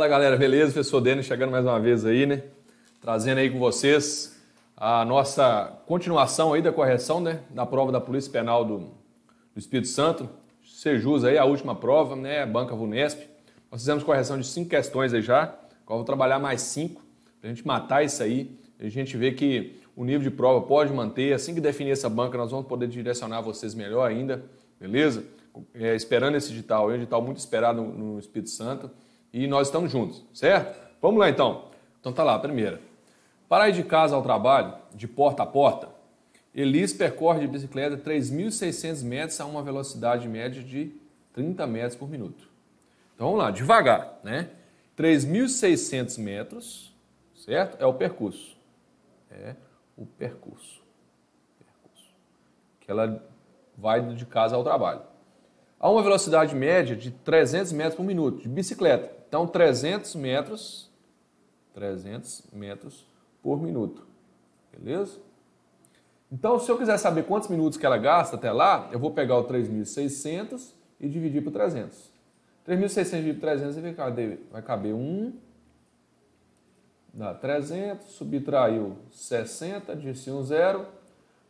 Fala galera, beleza? Professor Denis chegando mais uma vez aí, né? Trazendo aí com vocês a nossa continuação aí da correção, né? Da prova da Polícia Penal do, do Espírito Santo. Sejus aí, a última prova, né? Banca Vunesp. Nós fizemos correção de cinco questões aí já. Agora vou trabalhar mais cinco pra gente matar isso aí. A gente vê que o nível de prova pode manter. Assim que definir essa banca, nós vamos poder direcionar vocês melhor ainda, beleza? É, esperando esse edital, é um edital muito esperado no, no Espírito Santo e nós estamos juntos, certo? Vamos lá então. Então tá lá, a primeira. Para ir de casa ao trabalho, de porta a porta, Elis percorre de bicicleta 3.600 metros a uma velocidade média de 30 metros por minuto. Então vamos lá, devagar, né? 3.600 metros, certo? É o percurso. É o percurso. percurso. Que ela vai de casa ao trabalho. A uma velocidade média de 300 metros por minuto, de bicicleta. Então, 300 metros, 300 metros por minuto. Beleza? Então, se eu quiser saber quantos minutos que ela gasta até lá, eu vou pegar o 3.600 e dividir por 300. 3.600 dividido por 300 vai caber, vai caber 1, dá 300, subtraiu 60, disse um zero,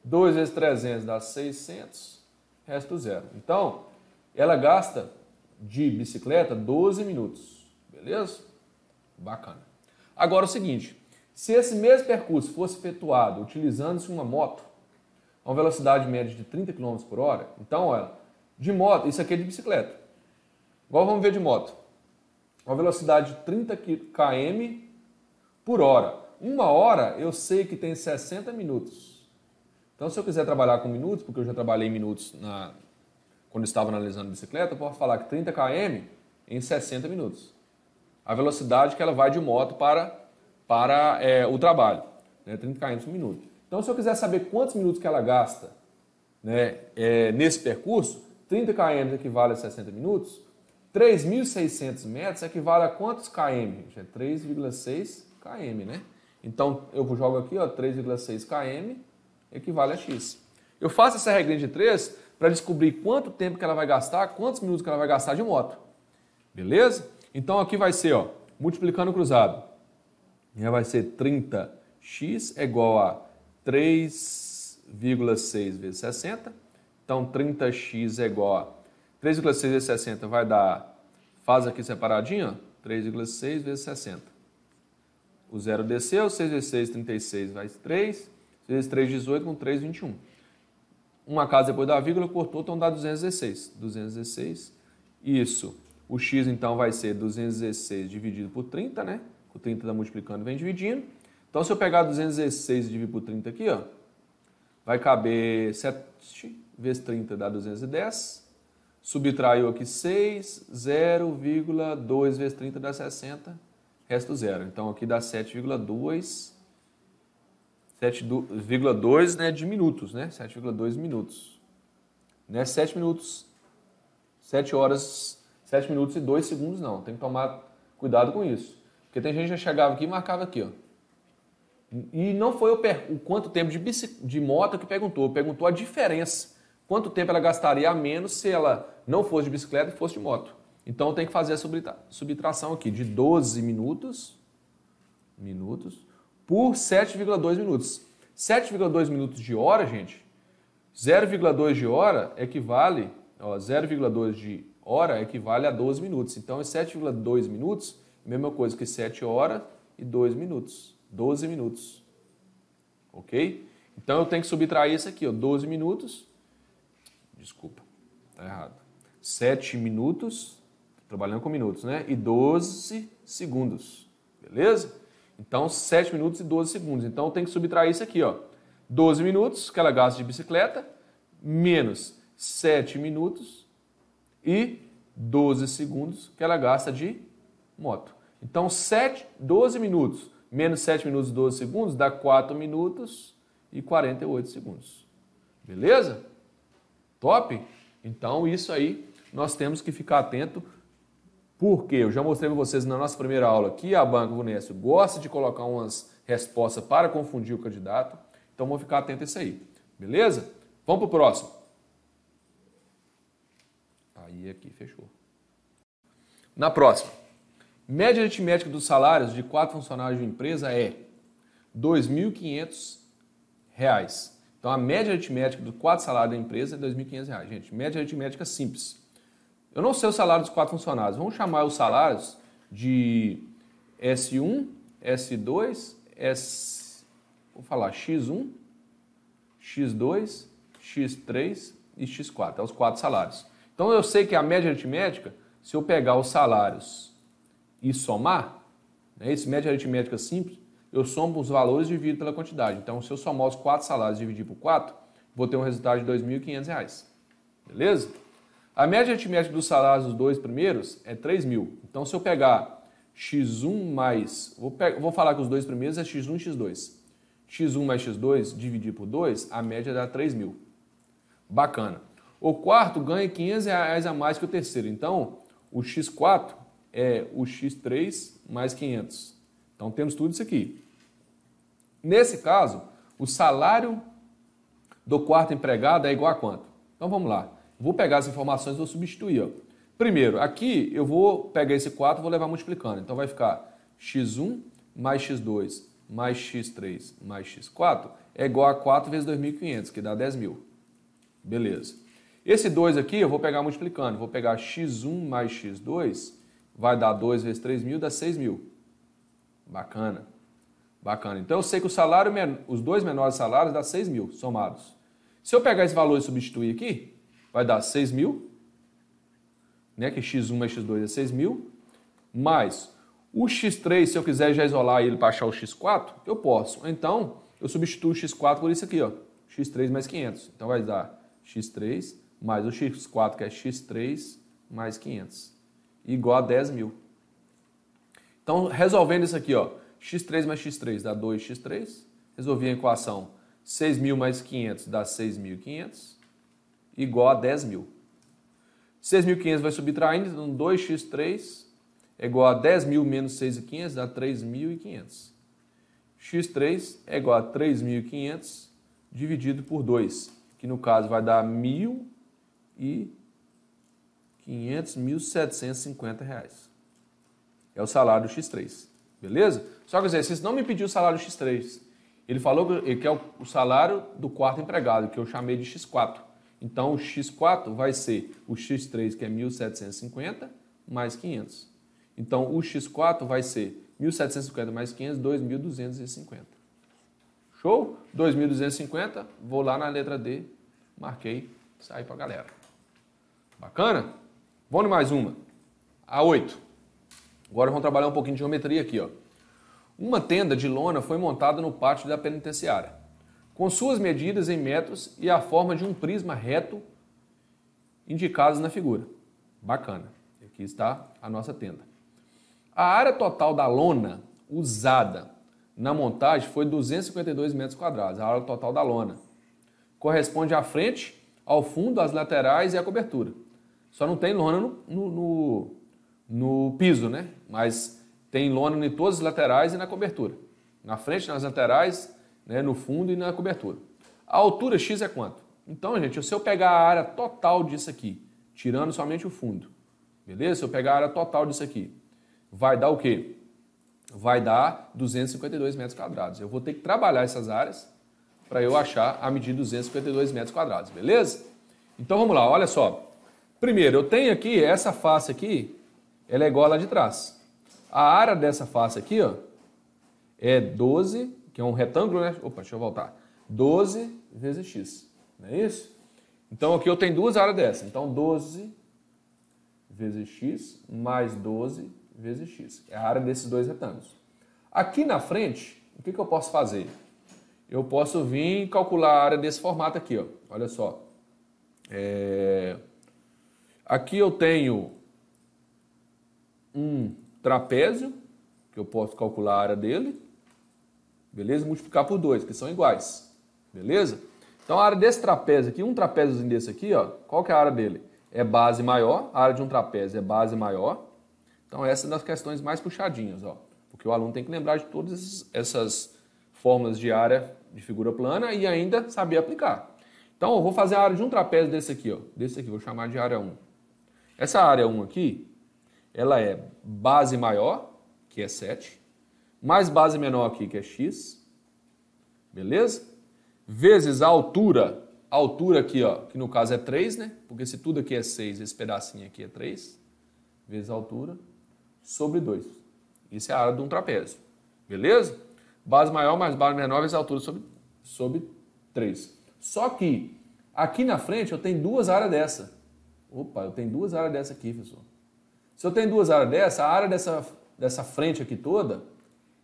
2 vezes 300 dá 600, resto zero. Então, ela gasta de bicicleta 12 minutos. Beleza? Bacana. Agora o seguinte: se esse mesmo percurso fosse efetuado utilizando-se uma moto a uma velocidade média de 30 km por hora, então, olha, de moto, isso aqui é de bicicleta. Igual vamos ver de moto. Uma velocidade de 30 km por hora. Uma hora eu sei que tem 60 minutos. Então, se eu quiser trabalhar com minutos, porque eu já trabalhei em minutos na, quando estava analisando bicicleta, eu posso falar que 30 km em 60 minutos a velocidade que ela vai de moto para, para é, o trabalho, né, 30 km por minuto. Então, se eu quiser saber quantos minutos que ela gasta né, é, nesse percurso, 30 km equivale a 60 minutos, 3.600 metros equivale a quantos km? É 3,6 km, né? Então, eu jogo aqui, ó, 3,6 km equivale a x. Eu faço essa regra de 3 para descobrir quanto tempo que ela vai gastar, quantos minutos que ela vai gastar de moto. Beleza? Então aqui vai ser, ó, multiplicando cruzado. Já vai ser 30x é igual a 3,6 vezes 60. Então 30x é igual a 3,6 vezes 60 vai dar, faz aqui separadinho, 3,6 vezes 60. O zero desceu, 6 vezes 6, 36, vai 3. 6 vezes 3, 18, com 3, 21. Uma casa depois da vírgula, cortou, então dá 216. 216, isso. O x então vai ser 216 dividido por 30, né? O 30 está multiplicando vem dividindo. Então se eu pegar 216 e dividir por 30 aqui, ó, vai caber 7 vezes 30 dá 210. Subtraiu aqui 6, 0,2 vezes 30 dá 60, resto zero. Então aqui dá 7,2 7,2 né, de minutos, né? 7,2 minutos. Né? 7 minutos. 7 horas 7 minutos e 2 segundos não. Tem que tomar cuidado com isso. Porque tem gente que já chegava aqui e marcava aqui, ó. E não foi o, per... o quanto tempo de, bici... de moto que perguntou, perguntou a diferença. Quanto tempo ela gastaria a menos se ela não fosse de bicicleta e fosse de moto. Então tem que fazer a subtração aqui de 12 minutos, minutos por 7,2 minutos. 7,2 minutos de hora, gente, 0,2 de hora equivale, 0,2 de hora equivale a 12 minutos. Então, 7,2 minutos, mesma coisa que 7 horas e 2 minutos. 12 minutos. Ok? Então, eu tenho que subtrair isso aqui, ó, 12 minutos. Desculpa, tá errado. 7 minutos, trabalhando com minutos, né? E 12 segundos. Beleza? Então, 7 minutos e 12 segundos. Então, eu tenho que subtrair isso aqui, ó. 12 minutos que ela gasta de bicicleta, menos 7 minutos e 12 segundos que ela gasta de moto. Então, 7, 12 minutos menos 7 minutos e 12 segundos dá 4 minutos e 48 segundos. Beleza? Top? Então, isso aí nós temos que ficar atento, porque eu já mostrei para vocês na nossa primeira aula que a Banca Vunesp gosta de colocar umas respostas para confundir o candidato. Então, vamos ficar atento a isso aí. Beleza? Vamos para o próximo. Aí aqui fechou. Na próxima. Média aritmética dos salários de quatro funcionários de uma empresa é R$ 2.500. Então a média aritmética dos quatro salários da empresa é R$ 2.500. Gente, média aritmética simples. Eu não sei o salário dos quatro funcionários. Vamos chamar os salários de S1, S2, S. Vou falar X1, X2, X3 e X4. É os quatro salários. Então eu sei que a média aritmética, se eu pegar os salários e somar, né, esse média aritmética simples, eu somo os valores e divido pela quantidade. Então, se eu somar os quatro salários e dividir por quatro, vou ter um resultado de R$ 2.500. Beleza? A média aritmética dos salários dos dois primeiros é R$ 3.000. Então, se eu pegar x1 mais. Vou, pegar, vou falar que os dois primeiros é x1 e x2. x1 mais x2 dividir por 2, a média dá R$ 3.000. Bacana. O quarto ganha 500 reais a mais que o terceiro. Então, o X4 é o X3 mais 500. Então, temos tudo isso aqui. Nesse caso, o salário do quarto empregado é igual a quanto? Então, vamos lá. Vou pegar as informações e vou substituir. Ó. Primeiro, aqui eu vou pegar esse 4 e vou levar multiplicando. Então, vai ficar X1 mais X2 mais X3 mais X4 é igual a 4 vezes 2.500, que dá 10 Beleza. Esse 2 aqui eu vou pegar multiplicando. Vou pegar x1 mais x2, vai dar 2 vezes 3 mil, dá 6 mil. Bacana. Bacana. Então eu sei que o salário, os dois menores salários dá 6 mil somados. Se eu pegar esse valor e substituir aqui, vai dar 6 mil, né, que x1 mais x2 é 6 mil, mais o x3, se eu quiser já isolar ele para achar o x4, eu posso. Então, eu substituo o x4 por isso aqui, ó, x3 mais 500. Então vai dar x3 mais o x4, que é x3, mais 500, igual a 10 mil. Então, resolvendo isso aqui, ó, x3 mais x3 dá 2x3. Resolvi a equação 6 mil mais 500 dá 6.500, igual a 10 mil. 6.500 vai subtraindo, então 2x3 é igual a 10 mil menos 6.500 dá 3.500. x3 é igual a 3.500 dividido por 2, que no caso vai dar 1.000 e 500.750 reais. É o salário X3, beleza? Só que o exercício não me pediu o salário X3. Ele falou que é o salário do quarto empregado, que eu chamei de X4. Então, o X4 vai ser o X3, que é 1.750, mais 500. Então, o X4 vai ser 1.750 mais 500, 2.250. Show? 2.250, vou lá na letra D, marquei, sai para a galera. Bacana? Vamos em mais uma. A 8. Agora vamos trabalhar um pouquinho de geometria aqui. Ó. Uma tenda de lona foi montada no pátio da penitenciária, com suas medidas em metros e a forma de um prisma reto indicados na figura. Bacana. Aqui está a nossa tenda. A área total da lona usada na montagem foi 252 metros quadrados, a área total da lona. Corresponde à frente, ao fundo, às laterais e à cobertura. Só não tem lona no, no, no, no piso, né? Mas tem lona em todas as laterais e na cobertura. Na frente, nas laterais, né, no fundo e na cobertura. A altura X é quanto? Então, gente, se eu pegar a área total disso aqui, tirando somente o fundo, beleza? Se eu pegar a área total disso aqui, vai dar o quê? Vai dar 252 metros quadrados. Eu vou ter que trabalhar essas áreas para eu achar a medida de 252 metros quadrados, beleza? Então vamos lá, olha só. Primeiro, eu tenho aqui essa face aqui, ela é igual à de trás. A área dessa face aqui, ó, é 12, que é um retângulo, né? Opa, deixa eu voltar. 12 vezes x, não é isso? Então aqui eu tenho duas áreas dessa. Então 12 vezes x mais 12 vezes x. É a área desses dois retângulos. Aqui na frente, o que, que eu posso fazer? Eu posso vir calcular a área desse formato aqui, ó. Olha só. É... Aqui eu tenho um trapézio, que eu posso calcular a área dele, beleza? multiplicar por 2, que são iguais, beleza? Então a área desse trapézio aqui, um trapéziozinho desse aqui, ó, qual que é a área dele? É base maior, a área de um trapézio é base maior. Então essa é das questões mais puxadinhas, ó, porque o aluno tem que lembrar de todas essas formas de área de figura plana e ainda saber aplicar. Então eu vou fazer a área de um trapézio desse aqui, ó, desse aqui, vou chamar de área 1. Essa área 1 aqui, ela é base maior, que é 7, mais base menor aqui, que é x, beleza? Vezes a altura, a altura aqui, ó, que no caso é 3, né? Porque se tudo aqui é 6, esse pedacinho aqui é 3, vezes a altura, sobre 2. Isso é a área de um trapézio, beleza? Base maior mais base menor vezes a altura sobre, sobre 3. Só que aqui na frente eu tenho duas áreas dessa. Opa, eu tenho duas áreas dessa aqui, professor. Se eu tenho duas áreas dessa, a área dessa, dessa frente aqui toda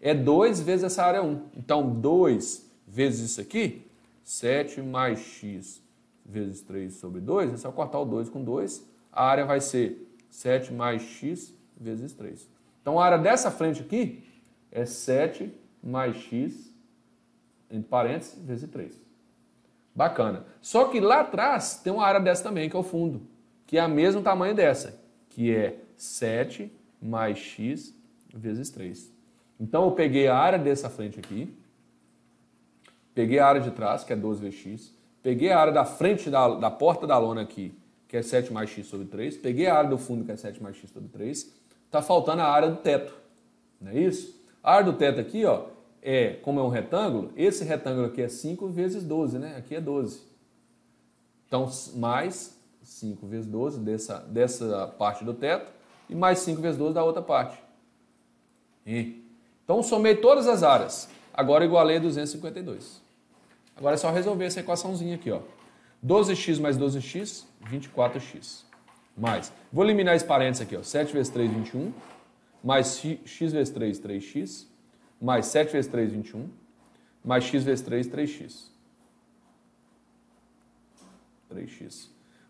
é 2 vezes essa área 1. Um. Então, 2 vezes isso aqui, 7 mais x vezes 3 sobre 2, é só cortar o 2 com 2, a área vai ser 7 mais x vezes 3. Então, a área dessa frente aqui é 7 mais x, entre parênteses, vezes 3. Bacana. Só que lá atrás tem uma área dessa também, que é o fundo que é a mesmo tamanho dessa, que é 7 mais x vezes 3. Então eu peguei a área dessa frente aqui, peguei a área de trás, que é 12 vezes x, peguei a área da frente da, da porta da lona aqui, que é 7 mais x sobre 3, peguei a área do fundo, que é 7 mais x sobre 3, está faltando a área do teto, não é isso? A área do teto aqui, ó, é, como é um retângulo, esse retângulo aqui é 5 vezes 12, né? Aqui é 12. Então, mais 5 vezes 12 dessa, dessa parte do teto e mais 5 vezes 12 da outra parte. E, então, somei todas as áreas. Agora igualei 252. Agora é só resolver essa equaçãozinha aqui. Ó. 12x mais 12x, 24x. Mais. Vou eliminar esse parênteses aqui. Ó. 7 vezes 3, 21. Mais x vezes 3, 3x. Mais 7 vezes 3, 21. Mais x vezes 3, 3x. 3x.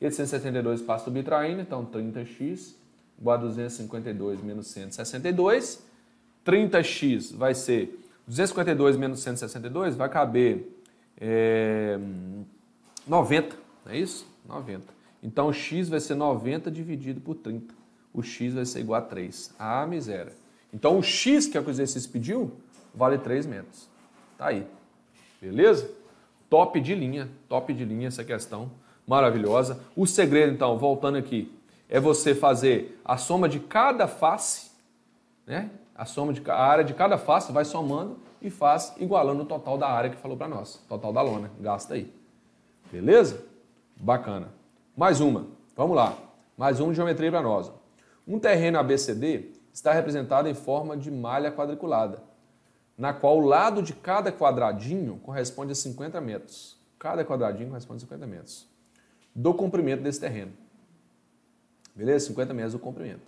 872 passa subtraindo, então 30x igual a 252 menos 162. 30x vai ser 252 menos 162, vai caber é, 90, não é isso? 90. Então, x vai ser 90 dividido por 30. O x vai ser igual a 3. Ah, miséria. Então, o x que, é que o exercício pediu vale 3 metros. Tá aí. Beleza? Top de linha, top de linha essa questão maravilhosa. O segredo, então, voltando aqui, é você fazer a soma de cada face, né? A soma de a área de cada face vai somando e faz igualando o total da área que falou para nós, total da lona, gasta aí. Beleza? Bacana. Mais uma. Vamos lá. Mais um de geometria para nós. Um terreno ABCD está representado em forma de malha quadriculada, na qual o lado de cada quadradinho corresponde a 50 metros. Cada quadradinho corresponde a 50 metros do comprimento desse terreno. Beleza? 50 metros do comprimento.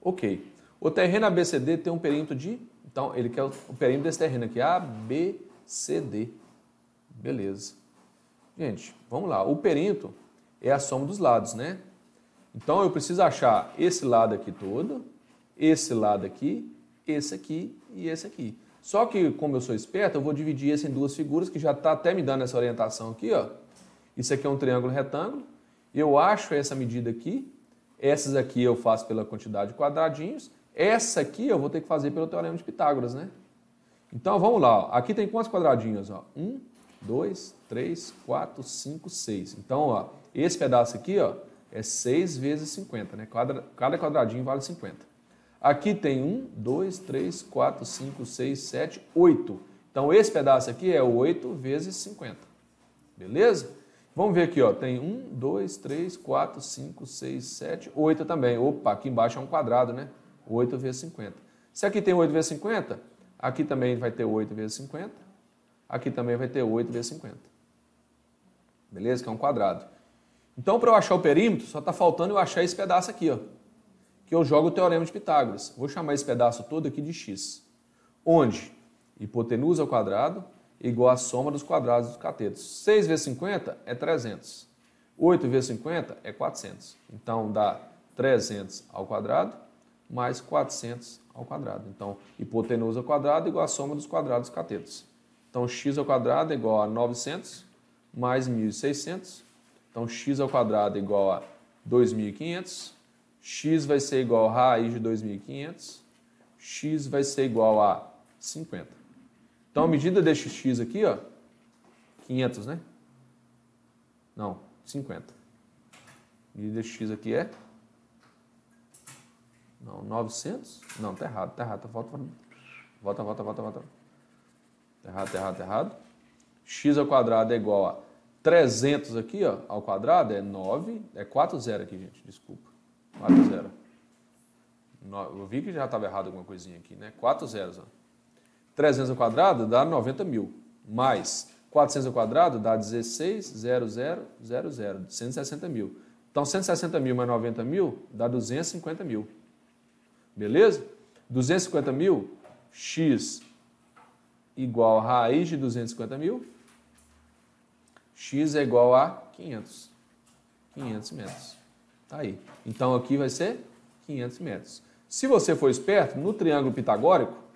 Ok. O terreno ABCD tem um perímetro de... Então, ele quer o perímetro desse terreno aqui, ABCD. Beleza. Gente, vamos lá. O perímetro é a soma dos lados, né? Então, eu preciso achar esse lado aqui todo, esse lado aqui, esse aqui e esse aqui. Só que, como eu sou esperto, eu vou dividir esse em duas figuras que já está até me dando essa orientação aqui, ó isso aqui é um triângulo retângulo. Eu acho essa medida aqui. Essas aqui eu faço pela quantidade de quadradinhos. Essa aqui eu vou ter que fazer pelo Teorema de Pitágoras, né? Então vamos lá. Ó. Aqui tem quantos quadradinhos? Ó? Um, dois, três, quatro, cinco, seis. Então, ó, esse pedaço aqui ó, é 6 vezes 50, né? Cada, cada quadradinho vale 50. Aqui tem 1, 2, 3, 4, 5, 6, 7, 8. Então, esse pedaço aqui é 8 vezes 50. Beleza? Vamos ver aqui, ó. Tem um, dois, três, quatro, cinco, seis, sete, oito também. Opa, aqui embaixo é um quadrado, né? 8 vezes 50. Se aqui tem 8 vezes 50, aqui também vai ter 8 vezes 50. Aqui também vai ter 8 vezes 50. Beleza? Que é um quadrado. Então, para eu achar o perímetro, só está faltando eu achar esse pedaço aqui, ó. Que eu jogo o teorema de Pitágoras. Vou chamar esse pedaço todo aqui de x. Onde hipotenusa ao quadrado igual à soma dos quadrados dos catetos. 6 vezes 50 é 300. 8 vezes 50 é 400. Então dá 300 ao quadrado mais 400 ao quadrado. Então, hipotenusa ao quadrado igual à soma dos quadrados dos catetos. Então, x ao quadrado é igual a 900 mais 1.600. Então, x ao quadrado é igual a 2.500. x vai ser igual a raiz de 2.500. x vai ser igual a 50. Então, a medida deste x aqui, ó, 500, né? Não, 50. A medida deste x aqui é... Não, 900? Não, tá errado, tá errado. Tá, volta, volta, volta, volta, volta. Tá errado, tá errado, tá errado. x ao quadrado é igual a 300 aqui, ó, ao quadrado é 9, é 4 zero aqui, gente, desculpa. 4 zero. Eu vi que já estava errado alguma coisinha aqui, né? 4 zeros, ó. 300 ao quadrado dá 90 mil, mais 400 ao quadrado dá 16,0000, 160 mil. Então, 160 mil mais 90 mil dá 250 mil. Beleza? 250 mil, x igual a raiz de 250 mil, x é igual a 500. 500 metros. Tá aí. Então, aqui vai ser 500 metros. Se você for esperto, no triângulo pitagórico,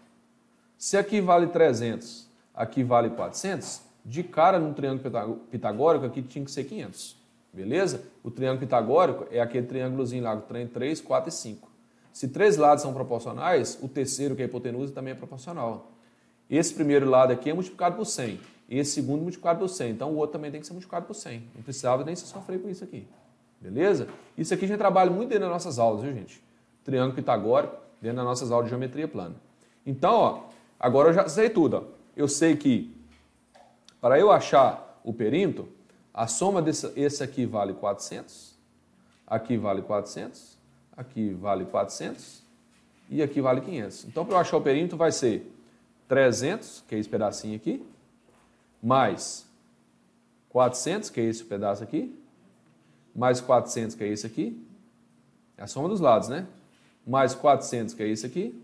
se aqui vale 300, aqui vale 400, de cara no triângulo pitagórico aqui tinha que ser 500, beleza? O triângulo pitagórico é aquele triângulozinho lá, trem 3, 4 e 5. Se três lados são proporcionais, o terceiro, que é a hipotenusa, também é proporcional. Esse primeiro lado aqui é multiplicado por 100, esse segundo multiplicado por 100, então o outro também tem que ser multiplicado por 100. Não precisava nem se sofrer com isso aqui, beleza? Isso aqui a gente é trabalha muito dentro das nossas aulas, viu gente? Triângulo pitagórico, dentro das nossas aulas de geometria plana. Então, ó, Agora eu já sei tudo. Ó. Eu sei que para eu achar o perímetro, a soma desse esse aqui vale 400, aqui vale 400, aqui vale 400 e aqui vale 500. Então, para eu achar o perímetro, vai ser 300, que é esse pedacinho aqui, mais 400, que é esse pedaço aqui, mais 400, que é esse aqui, é a soma dos lados, né? Mais 400, que é esse aqui,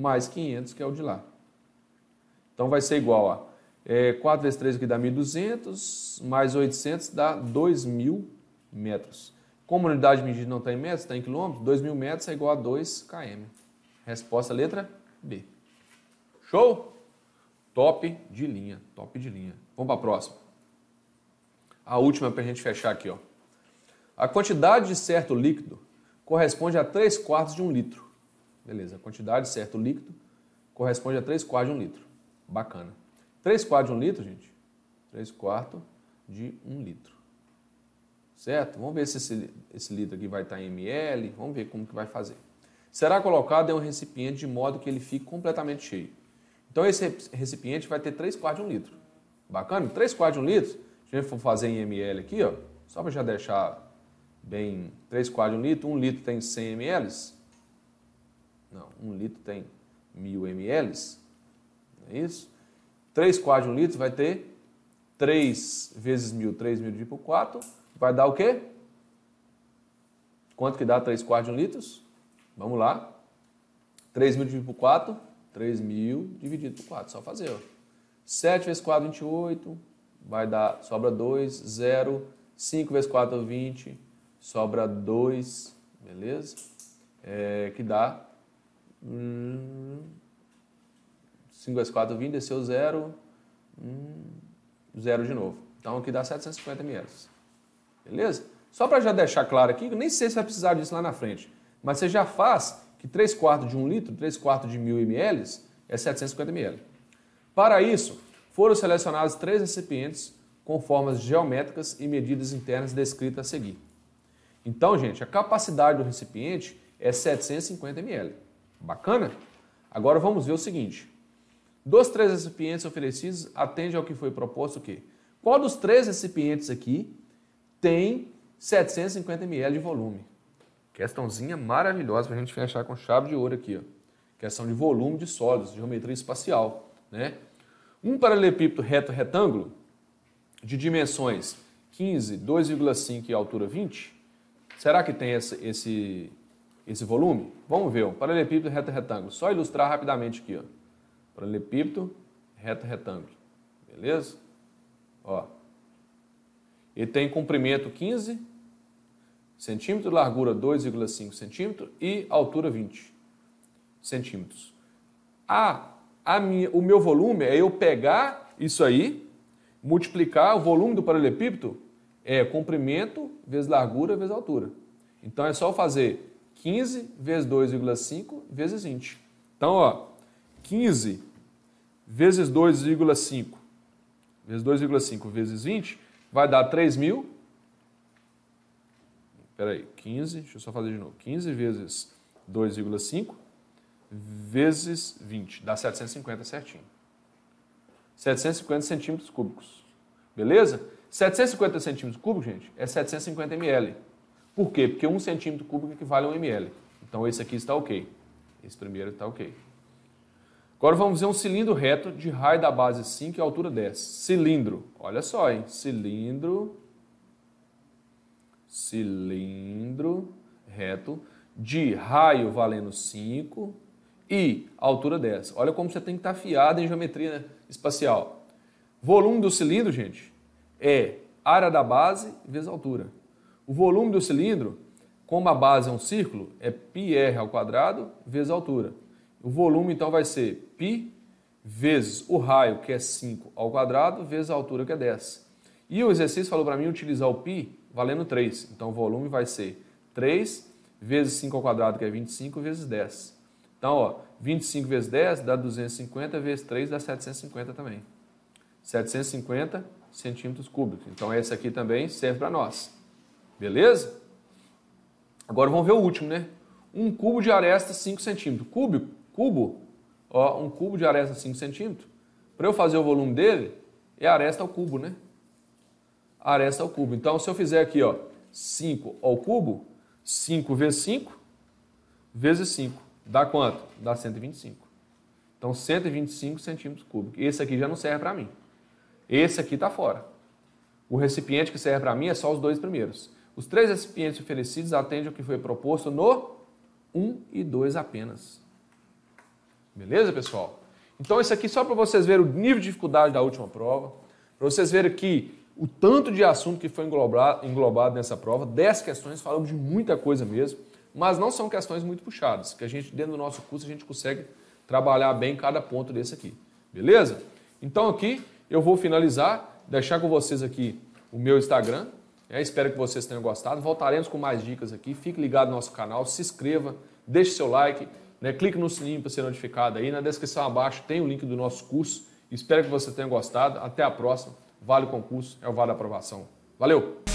mais 500, que é o de lá. Então vai ser igual a é, 4 vezes 3 aqui dá 1.200, mais 800 dá 2.000 metros. Como a unidade medida não está em metros, está em quilômetros, 2.000 metros é igual a 2 km. Resposta letra B. Show? Top de linha, top de linha. Vamos para a próxima. A última para a gente fechar aqui. Ó. A quantidade de certo líquido corresponde a 3 quartos de um litro. Beleza, a quantidade certa, o líquido, corresponde a 3 quartos de 1 litro. Bacana. 3 quartos de 1 litro, gente? 3 quartos de 1 litro. Certo? Vamos ver se esse, esse litro aqui vai estar em ml, vamos ver como que vai fazer. Será colocado em um recipiente de modo que ele fique completamente cheio. Então esse recipiente vai ter 3 quartos de 1 litro. Bacana? 3 quartos de 1 litro, se a gente for fazer em ml aqui, ó, só para já deixar bem 3 quartos de 1 litro, 1 litro tem 100 ml, não, um litro tem mil ml, é isso? 3 quartos de um litro vai ter 3 vezes mil, 3 mil dividido por 4, vai dar o quê? Quanto que dá 3 quartos de um litro? Vamos lá. 3 mil dividido por 4, 3 mil dividido por 4, só fazer. Ó. 7 vezes 4, 28, vai dar, sobra 2, 0, 5 vezes 4, 20, sobra 2, beleza? É, que dá 5 hum, vezes 4, 20, desceu 0, 0 hum, de novo. Então aqui dá 750 ml. Beleza? Só para já deixar claro aqui, nem sei se vai precisar disso lá na frente, mas você já faz que 3 quartos de 1 litro, 3 quartos de 1000 ml é 750 ml. Para isso, foram selecionados três recipientes com formas geométricas e medidas internas descritas a seguir. Então, gente, a capacidade do recipiente é 750 ml. Bacana? Agora vamos ver o seguinte. Dos três recipientes oferecidos, atende ao que foi proposto o quê? Qual dos três recipientes aqui tem 750 ml de volume? Questãozinha maravilhosa para a gente fechar com chave de ouro aqui. Ó. Questão de volume de sólidos, de geometria espacial. Né? Um paralelepípedo reto retângulo de dimensões 15, 2,5 e altura 20, será que tem esse, esse esse volume? Vamos ver, ó. paralelepípedo, reta, retângulo. Só ilustrar rapidamente aqui, ó. Paralelepípedo, reta, retângulo. Beleza? Ó. Ele tem comprimento 15 centímetros, largura 2,5 centímetros e altura 20 centímetros. A, a minha, o meu volume é eu pegar isso aí, multiplicar o volume do paralelepípedo, é comprimento vezes largura vezes altura. Então é só eu fazer 15 vezes 2,5 vezes 20. Então, ó, 15 vezes 2,5 vezes 2,5 vezes 20 vai dar 3.000. Espera aí, 15, deixa eu só fazer de novo. 15 vezes 2,5 vezes 20, dá 750 certinho. 750 centímetros cúbicos. Beleza? 750 centímetros cúbicos, gente, é 750 ml. Por quê? Porque um centímetro cúbico equivale a um ml. Então esse aqui está ok. Esse primeiro está ok. Agora vamos ver um cilindro reto de raio da base 5 e altura 10. Cilindro. Olha só, hein? Cilindro. Cilindro reto de raio valendo 5 e altura 10. Olha como você tem que estar afiado em geometria espacial. Volume do cilindro, gente, é área da base vezes altura. O volume do cilindro, como a base é um círculo, é πr ao quadrado vezes a altura. O volume então vai ser π vezes o raio, que é 5 ao quadrado, vezes a altura, que é 10. E o exercício falou para mim utilizar o π valendo 3. Então o volume vai ser 3 vezes 5 ao quadrado, que é 25, vezes 10. Então, ó, 25 vezes 10 dá 250, vezes 3 dá 750 também. 750 centímetros cúbicos. Então, esse aqui também serve para nós. Beleza? Agora vamos ver o último, né? Um cubo de aresta 5 centímetros. Cubo, cubo, ó, um cubo de aresta 5 centímetros. Para eu fazer o volume dele, é aresta ao cubo, né? Aresta ao cubo. Então, se eu fizer aqui, ó, 5 ao cubo, 5 vezes 5, vezes 5. Dá quanto? Dá 125. Então, 125 centímetros cúbicos. Esse aqui já não serve para mim. Esse aqui está fora. O recipiente que serve para mim é só os dois primeiros. Os três recipientes oferecidos atendem ao que foi proposto no 1 e 2 apenas. Beleza, pessoal? Então, isso aqui só para vocês verem o nível de dificuldade da última prova, para vocês verem que o tanto de assunto que foi englobado, englobado nessa prova, 10 questões, falamos de muita coisa mesmo, mas não são questões muito puxadas, que a gente, dentro do nosso curso, a gente consegue trabalhar bem cada ponto desse aqui. Beleza? Então, aqui eu vou finalizar, deixar com vocês aqui o meu Instagram, é, espero que vocês tenham gostado. Voltaremos com mais dicas aqui. Fique ligado no nosso canal, se inscreva, deixe seu like, né? clique no sininho para ser notificado aí. Na descrição abaixo tem o link do nosso curso. Espero que você tenha gostado. Até a próxima. Vale o concurso, é o Vale a Aprovação. Valeu!